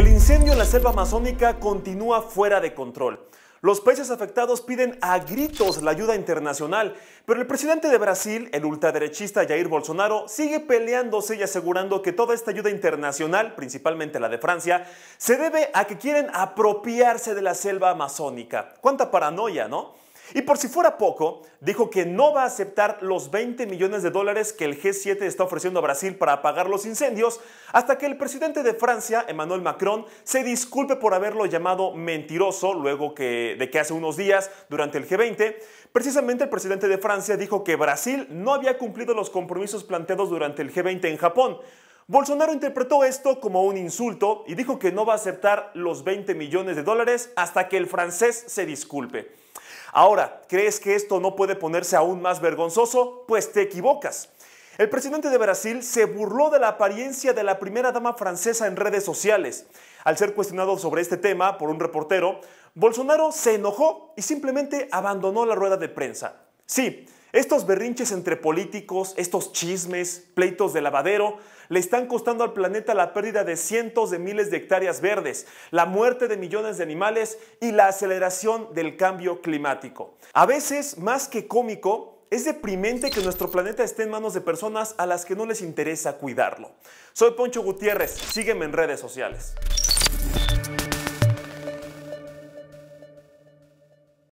El incendio en la selva amazónica continúa fuera de control. Los países afectados piden a gritos la ayuda internacional, pero el presidente de Brasil, el ultraderechista Jair Bolsonaro, sigue peleándose y asegurando que toda esta ayuda internacional, principalmente la de Francia, se debe a que quieren apropiarse de la selva amazónica. ¿Cuánta paranoia, no? Y por si fuera poco, dijo que no va a aceptar los 20 millones de dólares que el G7 está ofreciendo a Brasil para apagar los incendios, hasta que el presidente de Francia, Emmanuel Macron, se disculpe por haberlo llamado mentiroso luego de que hace unos días, durante el G20, precisamente el presidente de Francia dijo que Brasil no había cumplido los compromisos planteados durante el G20 en Japón. Bolsonaro interpretó esto como un insulto y dijo que no va a aceptar los 20 millones de dólares hasta que el francés se disculpe. Ahora, ¿crees que esto no puede ponerse aún más vergonzoso? Pues te equivocas. El presidente de Brasil se burló de la apariencia de la primera dama francesa en redes sociales. Al ser cuestionado sobre este tema por un reportero, Bolsonaro se enojó y simplemente abandonó la rueda de prensa. Sí, estos berrinches entre políticos, estos chismes, pleitos de lavadero, le están costando al planeta la pérdida de cientos de miles de hectáreas verdes, la muerte de millones de animales y la aceleración del cambio climático. A veces, más que cómico, es deprimente que nuestro planeta esté en manos de personas a las que no les interesa cuidarlo. Soy Poncho Gutiérrez, sígueme en redes sociales.